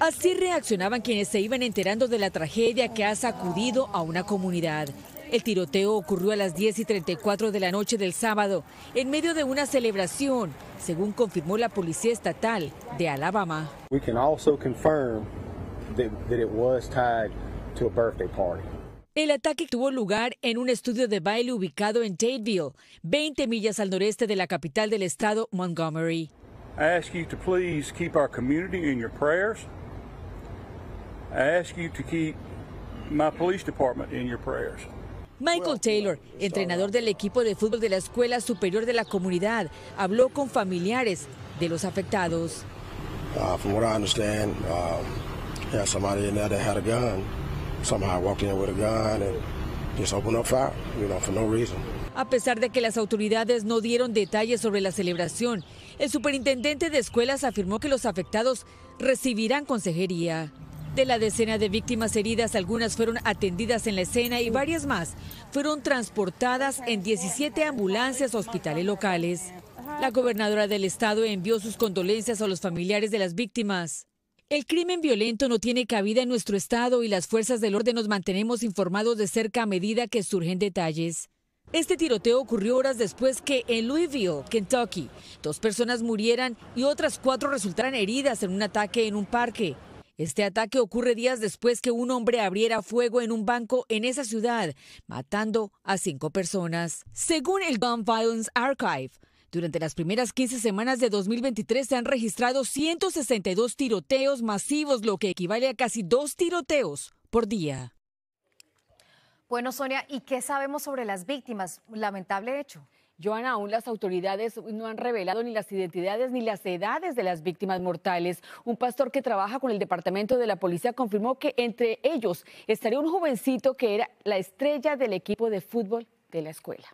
Así reaccionaban quienes se iban enterando de la tragedia que ha sacudido a una comunidad. El tiroteo ocurrió a las 10 y 34 de la noche del sábado, en medio de una celebración, según confirmó la Policía Estatal de Alabama. El ataque tuvo lugar en un estudio de baile ubicado en Tateville, 20 millas al noreste de la capital del estado, Montgomery. I ask you to please keep our community in your prayers. I ask you to keep my police department in your prayers. Michael Taylor, entrenador del equipo de fútbol de la Escuela Superior de la Comunidad, habló con familiares de los afectados. Uh, from what I understand, uh, um, had somebody in there that had a gun. Somehow walked in with a gun and A pesar de que las autoridades no dieron detalles sobre la celebración, el superintendente de escuelas afirmó que los afectados recibirán consejería. De la decena de víctimas heridas, algunas fueron atendidas en la escena y varias más fueron transportadas en 17 ambulancias a hospitales locales. La gobernadora del estado envió sus condolencias a los familiares de las víctimas. El crimen violento no tiene cabida en nuestro Estado y las fuerzas del orden nos mantenemos informados de cerca a medida que surgen detalles. Este tiroteo ocurrió horas después que en Louisville, Kentucky, dos personas murieran y otras cuatro resultaran heridas en un ataque en un parque. Este ataque ocurre días después que un hombre abriera fuego en un banco en esa ciudad, matando a cinco personas. Según el Gun Violence Archive, durante las primeras 15 semanas de 2023 se han registrado 162 tiroteos masivos, lo que equivale a casi dos tiroteos por día. Bueno, Sonia, ¿y qué sabemos sobre las víctimas? Lamentable hecho. Joana, aún las autoridades no han revelado ni las identidades ni las edades de las víctimas mortales. Un pastor que trabaja con el departamento de la policía confirmó que entre ellos estaría un jovencito que era la estrella del equipo de fútbol de la escuela.